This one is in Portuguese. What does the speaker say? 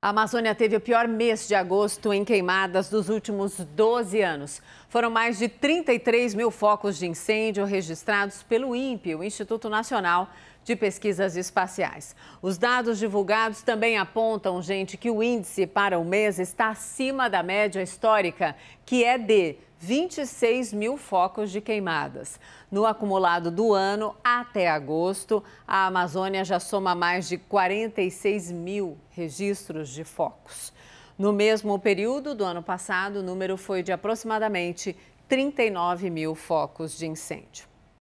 A Amazônia teve o pior mês de agosto em queimadas dos últimos 12 anos. Foram mais de 33 mil focos de incêndio registrados pelo INPE, o Instituto Nacional de pesquisas espaciais. Os dados divulgados também apontam, gente, que o índice para o mês está acima da média histórica, que é de 26 mil focos de queimadas. No acumulado do ano, até agosto, a Amazônia já soma mais de 46 mil registros de focos. No mesmo período do ano passado, o número foi de aproximadamente 39 mil focos de incêndio.